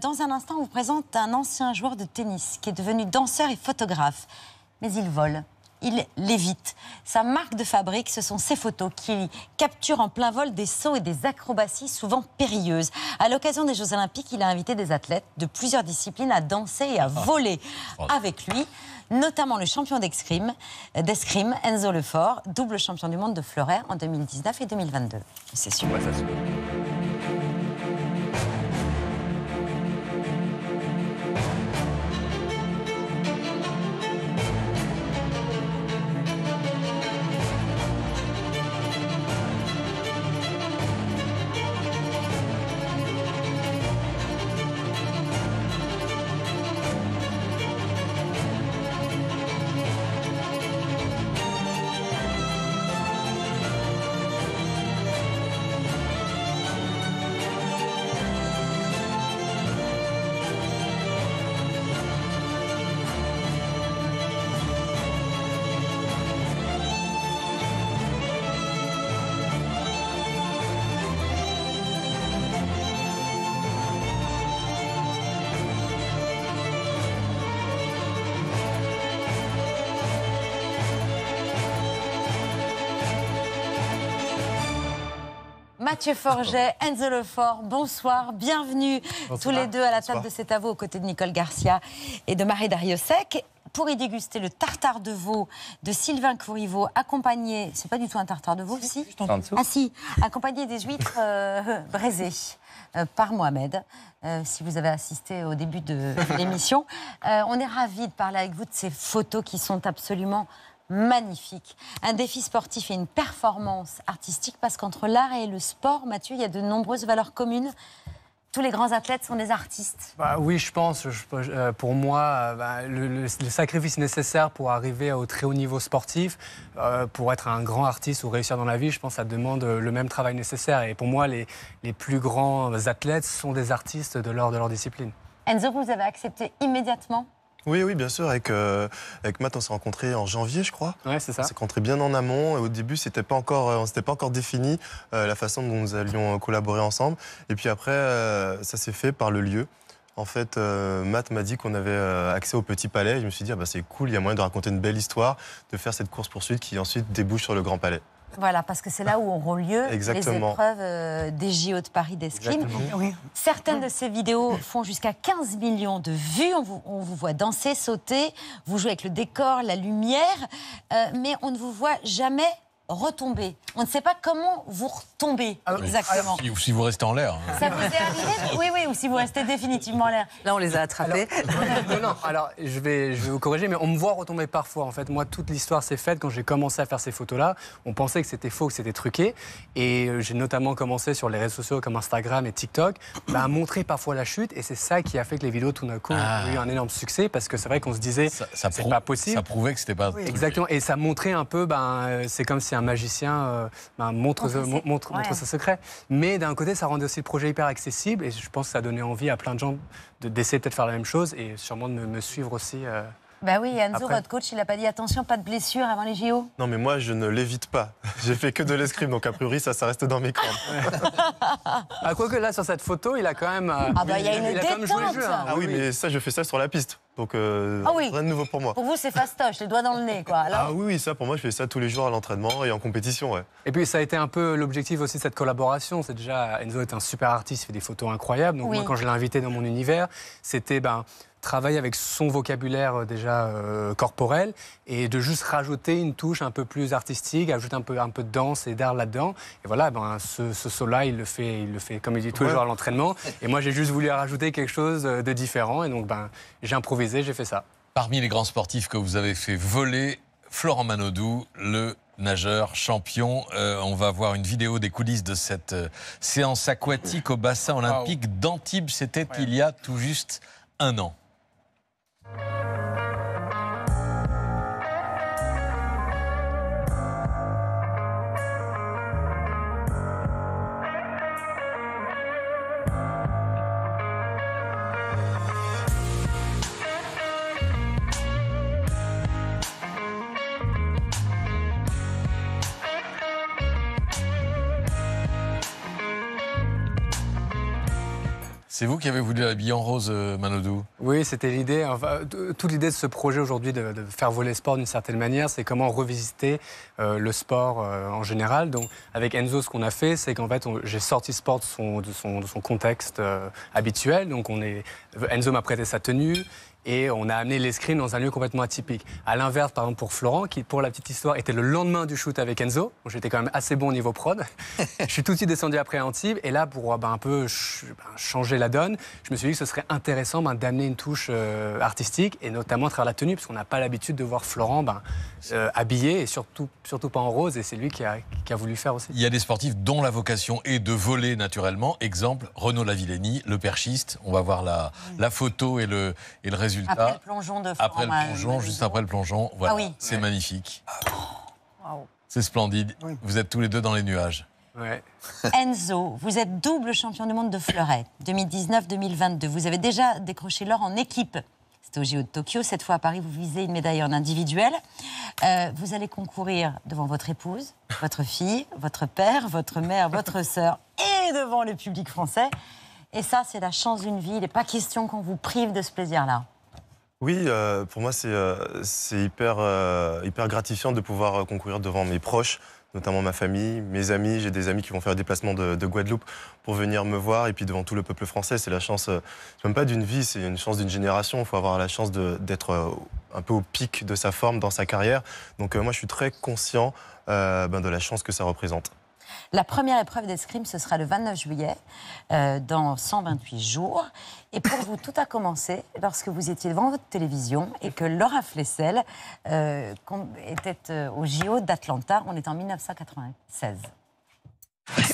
dans un instant, on vous présente un ancien joueur de tennis qui est devenu danseur et photographe. Mais il vole, il lévite. Sa marque de fabrique, ce sont ses photos qui capturent en plein vol des sauts et des acrobaties souvent périlleuses. À l'occasion des Jeux Olympiques, il a invité des athlètes de plusieurs disciplines à danser et à ah. voler oh. avec lui, notamment le champion d'escrime, Enzo Lefort, double champion du monde de fleuret en 2019 et 2022. C'est sûr. Mathieu Forget, Enzo Lefort, bonsoir, bienvenue tous les deux à la table de cet avou aux côtés de Nicole Garcia et de Marie Dariosec pour y déguster le tartare de veau de Sylvain Courriveau, accompagné, c'est pas du tout un tartare de veau, si Ah si, accompagné des huîtres euh, braisées euh, par Mohamed, euh, si vous avez assisté au début de l'émission. on est ravis de parler avec vous de ces photos qui sont absolument magnifique. Un défi sportif et une performance artistique, parce qu'entre l'art et le sport, Mathieu, il y a de nombreuses valeurs communes. Tous les grands athlètes sont des artistes. Bah oui, je pense. Euh, pour moi, euh, bah, le, sacrifice nécessaire pour arriver au très haut niveau sportif, euh, pour être un grand artiste ou réussir dans la vie, je pense, ça demande le même travail nécessaire. Et pour moi, les, plus grands athlètes sont des artistes de leur, de leur discipline. Enzo, vous avez accepté immédiatement oui, oui, bien sûr. Avec, euh, avec Matt, on s'est rencontrés en janvier, je crois. Ouais, c'est ça. On s'est rencontrés bien en amont. Et au début, c'était pas encore, euh, on s'était pas encore défini euh, la façon dont nous allions collaborer ensemble. Et puis après, ça s'est fait par le lieu. En fait, Matt m'a dit qu'on avait accès au Petit Palais. Je me suis dit, ah bah, c'est cool, il y a moyen de raconter une belle histoire, de faire cette course-poursuite qui ensuite débouche sur le Grand Palais. Voilà, parce que c'est là où auront lieu les épreuves euh, des JO de Paris d'escrime. Certaines de ces vidéos font jusqu'à 15 millions de vues. On vous, voit danser, sauter, vous jouez avec le décor, la lumière, euh, mais on ne vous voit jamais retomber. On ne sait pas comment vous tomber. Ah, exactement. ou ah, si vous restez en l'air. Hein. Ça vous est arrivé Oui, oui, ou si vous restez définitivement en l'air. Là, on les a attrapés. Alors, non, non, alors je vais, je vais vous corriger, mais on me voit retomber parfois. En fait, moi, toute l'histoire s'est faite quand j'ai commencé à faire ces photos-là. On pensait que c'était faux, que c'était truqué. Et euh, j'ai notamment commencé sur les réseaux sociaux comme Instagram et TikTok bah, à montrer parfois la chute. Et c'est ça qui a fait que les vidéos, tout d'un coup, ah. ont eu un énorme succès parce que c'est vrai qu'on se disait, ça, c'est pas possible. Ça prouvait que c'était pas. exactement. Et ça montrait un peu, ben, c'est comme si un magicien euh, bah, montre, montre secret. Mais d'un côté, ça rendait aussi le projet hyper accessible et je pense que ça donnait envie à plein de gens d'essayer peut-être faire la même chose et sûrement de me, suivre aussi. Euh, bah oui, Yanzo, votre coach, il n'a pas dit attention, pas de blessure avant les JO. Non, mais moi, je ne l'évite pas. J'ai fait que de l'escrime, donc a priori, ça, ça reste dans mes cordes. quoi ah, quoique là, sur cette photo, il a quand même. Euh, ah, bah, il y a une il A joué le jeu, hein. Ah oui, mais ça, je fais ça sur la piste. Donc, euh, ah oui. rien de nouveau pour moi. Pour vous, c'est fastoche, les doigts dans le nez, quoi. Ah oui, oui, ça, pour moi, je fais ça tous les jours à l'entraînement et en compétition, ouais. Et puis, ça a été un peu l'objectif aussi de cette collaboration. C'est déjà, Enzo est un super artiste, il fait des photos incroyables. Donc, moi, quand je l'ai invité dans mon univers, c'était, ben, travaille avec son vocabulaire euh, déjà euh, corporel et de juste rajouter une touche un peu plus artistique, ajouter un peu, un peu de danse et d'art là-dedans. Et voilà, ben, ce, ce saut-là, il le fait, il le fait comme il dit toujours à l'entraînement. Et moi, j'ai juste voulu rajouter quelque chose euh, de différent. Et donc, ben, j'ai improvisé, j'ai fait ça. Parmi les grands sportifs que vous avez fait voler, Florent Manodou, le nageur champion. on va voir une vidéo des coulisses de cette séance aquatique au bassin olympique d'Antibes. C'était il y a tout juste un an. Bye. C'est vous qui avez voulu l'habiller en rose, euh, Manodou Oui, c'était l'idée. toute l'idée de ce projet aujourd'hui, de, faire voler le sport d'une certaine manière, c'est comment revisiter euh, le sport euh, en général. Donc, avec Enzo, ce qu'on a fait, c'est qu'en fait, j'ai sorti sport de son, contexte habituel. Donc, on est, Enzo m'a prêté sa tenue et on a amené l'escrime dans un lieu complètement atypique. À l'inverse, par exemple, pour Florent, qui, pour la petite histoire, était le lendemain du shoot avec Enzo, où j'étais quand même assez bon au niveau prod. je suis tout de suite descendu après Antibes, et là, pour euh, ben, un peu ben, changer la donne, je me suis dit que ce serait intéressant ben, d'amener une touche euh, artistique, et notamment à travers la tenue, parce qu'on n'a pas l'habitude de voir Florent euh, habillé, et surtout, surtout pas en rose, et c'est lui qui a, voulu faire aussi. Il y a des sportifs dont la vocation est de voler naturellement. Exemple, Renaud Lavillenie, le perchiste. On va voir la, la photo et le, résultat. Après le plongeon de Après le plongeon, euh, juste après le plongeon. Ah oui. c'est magnifique. C'est splendide. Vous êtes tous les deux dans les nuages. Enzo, vous êtes double champion du monde de fleuret 2019-2022. Vous avez déjà décroché l'or en équipe c'est au JO de Tokyo. Cette fois à Paris, vous visez une médaille en individuel. Euh, vous allez concourir devant votre épouse, votre fille, votre père, votre mère, votre sœur et devant le public français. Et ça, c'est la chance d'une vie. Il n'est pas question qu'on vous prive de ce plaisir-là. Oui, euh, pour moi, c'est euh, hyper, hyper gratifiant de pouvoir concourir devant mes proches, notamment ma famille, mes amis. J'ai des amis qui vont faire des déplacements de, Guadeloupe pour venir me voir et puis devant tout le peuple français. C'est la chance, euh, même pas d'une vie, c'est une chance d'une génération. Il faut avoir la chance d'être euh, un peu au pic de sa forme dans sa carrière. Donc euh, moi, je suis très conscient ben, de la chance que ça représente. La première épreuve d'escrime, ce sera le 29 juillet, euh, dans 128 jours. Et pour vous, tout a commencé lorsque vous étiez devant votre télévision et que Laura Flessel euh, était euh, au JO d'Atlanta. On est en 1996.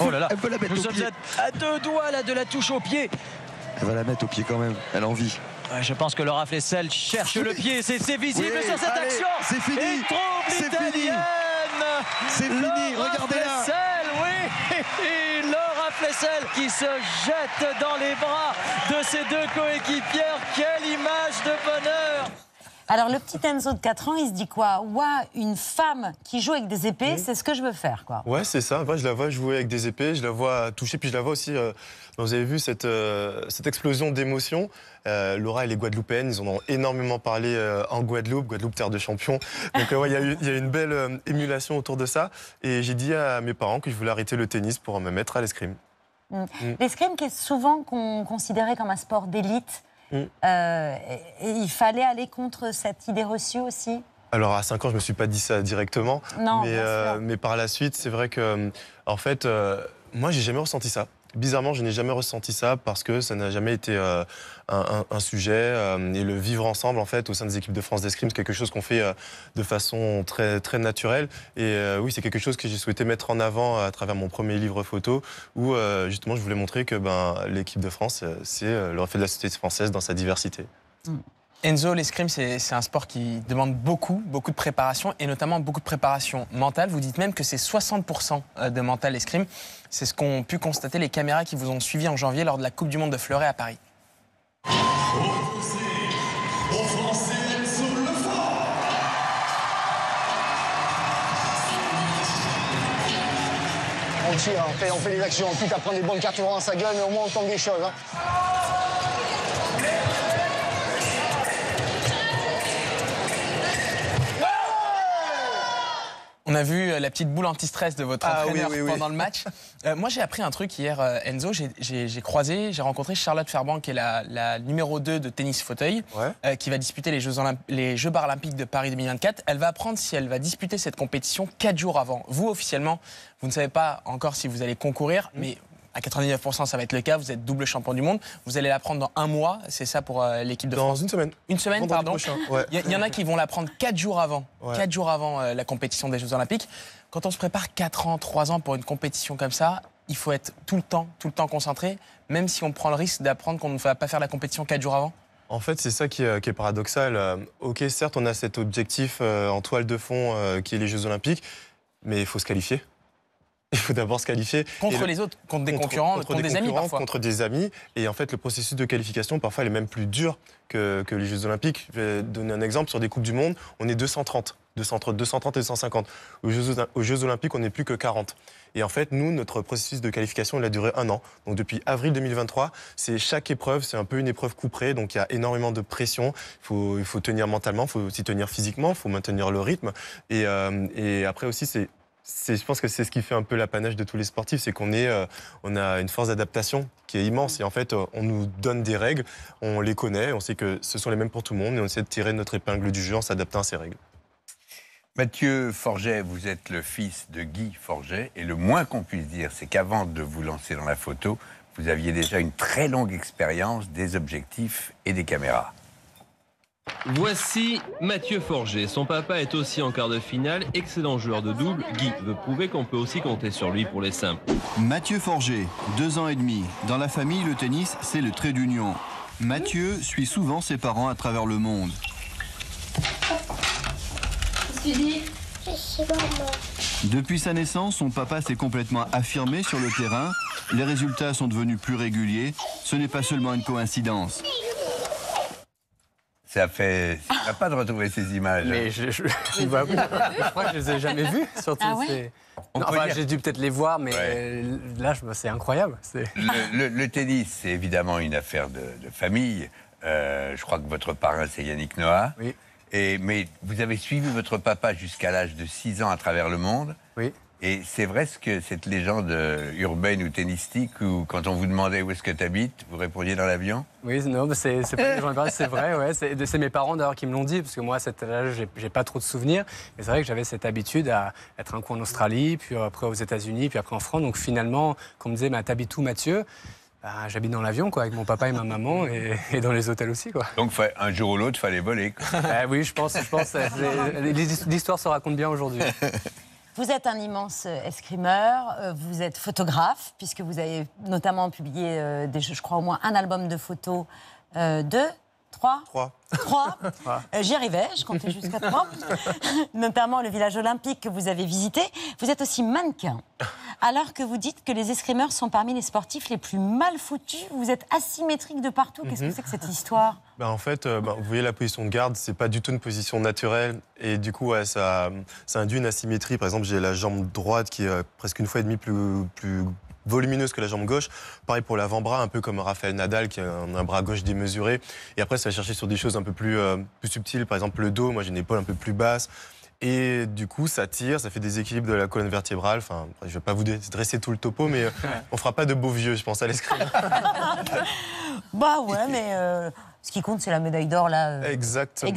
Oh là là, Elle peut la mettre nous au à deux doigts là, de la touche au pied. Elle va la mettre au pied quand même, elle a envie. je pense que Laura Flessel cherche le pied, c'est visible sur cette action. C'est fini. C'est fini. C'est fini, regardez-la. Et Laura Flessel qui se jette dans les bras de ses deux coéquipières. Quelle image de bonheur alors le petit Enzo de 4 ans, il se dit quoi Ouah, une femme qui joue avec des épées, c'est ce que je veux faire, quoi. Ouais, c'est ça. je la vois jouer avec des épées, je la vois toucher, puis je la vois aussi. Euh, vous avez vu cette, euh, explosion d'émotion. Euh, Laura et les Guadeloupéennes, ils en ont énormément parlé en Guadeloupe, Guadeloupe terre de champions. Donc il y, a une belle émulation autour de ça. Et j'ai dit à mes parents que je voulais arrêter le tennis pour me mettre à l'escrime. Mm. Mm. L'escrime qui est souvent considéré comme un sport d'élite. Mm. Euh, et, il fallait aller contre cette idée reçue aussi alors à 5 ans, je me suis pas dit ça directement, non, mais, euh, par la suite, c'est vrai que, euh, en fait, moi, j'ai jamais ressenti ça. Bizarrement, je n'ai jamais ressenti ça parce que ça n'a jamais été euh, un, sujet. Euh, et le vivre ensemble, en fait, au sein des équipes de France d'escrime, c'est quelque chose qu'on fait euh, de façon très, très naturelle. Et oui, c'est quelque chose que j'ai souhaité mettre en avant à travers mon premier livre photo, où justement, je voulais montrer que ben, l'équipe de France, c'est le reflet de la société française dans sa diversité. Mmh. Enzo, l'escrime, c'est un sport qui demande beaucoup, beaucoup de préparation, et notamment beaucoup de préparation mentale. Vous dites même que c'est 60% euh, de mental, l'escrime. C'est ce qu'ont pu constater les caméras qui vous ont suivi en janvier lors de la Coupe du Monde de Fleuret à Paris. On tire, on fait, on fait des actions, quitte à prendre des bonnes cartes en sa gueule, mais au moins on tombe des choses. Hein. On a vu euh, la petite boule anti-stress de votre ah, pendant le match. Euh, moi, j'ai appris un truc hier, euh, Enzo. J'ai croisé, j'ai rencontré Charlotte Ferban, qui est la, numéro 2 de tennis fauteuil, qui va disputer les Jeux, les Jeux paralympiques de Paris 2024. Elle va apprendre si elle va disputer cette compétition 4 jours avant. Vous, officiellement, vous ne savez pas encore si vous allez concourir, hmm. mais à 99%, ça va être le cas. Vous êtes double champion du monde. Vous allez la dans un mois. C'est ça pour euh, l'équipe de dans France. Dans une semaine. Une semaine, pardon. Il y, en a qui vont l'apprendre prendre 4 jours avant. jours avant euh, la compétition des Jeux Olympiques. Quand on se prépare 4 ans, 3 ans pour une compétition comme ça, il faut être tout le temps, tout le temps concentré, même si on prend le risque d'apprendre qu'on ne va pas faire la compétition 4 jours avant. En fait, c'est ça qui euh, est, paradoxal. Ok, certes, on a cet objectif en toile de fond qui est les Jeux Olympiques, mais il faut se qualifier. Il faut d'abord se qualifier. Contre les autres, contre des concurrents, contre, des, amis parfois. Contre des amis. Et en fait, le processus de qualification, parfois, il est même plus dur que, les Jeux Olympiques. Je vais donner un exemple. Sur des Coupes du Monde, on est 230. 230, 230 et 250. Aux Jeux, Olympiques, on n'est plus que 40. Et en fait, nous, notre processus de qualification, il a duré un an. Donc depuis avril 2023, c'est chaque épreuve, c'est un peu une épreuve couperée. Donc il y a énormément de pression. Il faut, il faut tenir mentalement, il faut aussi tenir physiquement, il faut maintenir le rythme. Et, euh, et après aussi, c'est je pense que c'est ce qui fait un peu l'apanage de tous les sportifs, c'est qu'on est, euh, on a une force d'adaptation qui est immense. Et en fait, euh, on nous donne des règles, on les connaît, on sait que ce sont les mêmes pour tout le monde, et on essaie de tirer notre épingle du jeu en s'adaptant à ces règles. Mathieu Forget, vous êtes le fils de Guy Forget, et le moins qu'on puisse dire, c'est qu'avant de vous lancer dans la photo, vous aviez déjà une très longue expérience des objectifs et des caméras. Voici Mathieu Forger. Son papa est aussi en quart de finale, excellent joueur de double. Guy veut prouver qu'on peut aussi compter sur lui pour les simples. Mathieu Forger, deux ans et demi. Dans la famille, le tennis, c'est le trait d'union. Mathieu suit souvent ses parents à travers le monde. Depuis sa naissance, son papa s'est complètement affirmé sur le terrain. Les résultats sont devenus plus réguliers. Ce n'est pas seulement une coïncidence. Ça fait. n'a pas de retrouver ces images. Mais hein. je, crois que je les ai jamais vues. Surtout, ah enfin, j'ai dû peut-être les voir, mais là, c'est incroyable. Le, tennis, c'est évidemment une affaire de, famille. Euh, je crois que votre parrain, c'est Yannick Noah. Et, mais vous avez suivi votre papa jusqu'à l'âge de 6 ans à travers le monde. Oui. Et c'est vrai ce que cette légende euh, urbaine ou tennistique où quand on vous demandait où est-ce que tu habites, vous répondiez dans l'avion Oui, non, c'est pas c'est vrai. Ouais, c'est mes parents d'ailleurs qui me l'ont dit, parce que moi à cet âge, j'ai pas trop de souvenirs. Mais c'est vrai que j'avais cette habitude à être un coup en Australie, puis après aux États-Unis, puis après en France. Donc finalement, quand on me disait, tu t'habites où Mathieu bah, J'habite dans l'avion, quoi, avec mon papa et ma maman, et, dans les hôtels aussi, quoi. Donc, un jour ou l'autre, il fallait voler. Quoi. Bah oui, je pense, je pense. L'histoire se raconte bien aujourd'hui. Vous êtes un immense euh, escrimeur, euh, vous êtes photographe, puisque vous avez notamment publié, euh, des, je crois, au moins un album de photos de 3. 3. 3. J'y arrivais, je comptais jusqu'à trois, Notamment le village olympique que vous avez visité. Vous êtes aussi mannequin. Alors que vous dites que les escrimeurs sont parmi les sportifs les plus mal foutus, vous êtes asymétrique de partout. Qu'est-ce que mhm. c'est que cette histoire ben, En fait, euh, ben, vous voyez la position de garde, c'est pas du tout une position naturelle. Et du coup, ça, induit une asymétrie. Par exemple, j'ai la jambe droite qui est euh, presque une fois et demie plus, plus volumineuse que la jambe gauche. Pareil pour l'avant-bras, un peu comme Raphaël Nadal qui a un, bras gauche démesuré. Et après, ça va chercher sur des choses un peu plus, euh, plus subtiles. Par exemple, le dos. Moi, j'ai une épaule un peu plus basse. Et du coup, ça tire, ça fait des équilibres de la colonne vertébrale. Enfin, je ne vais pas vous dresser tout le topo, mais euh, on fera pas de beaux vieux, je pense, à l'escrime. bah ouais, mais euh, ce qui compte, c'est la médaille d'or, là. Exactement.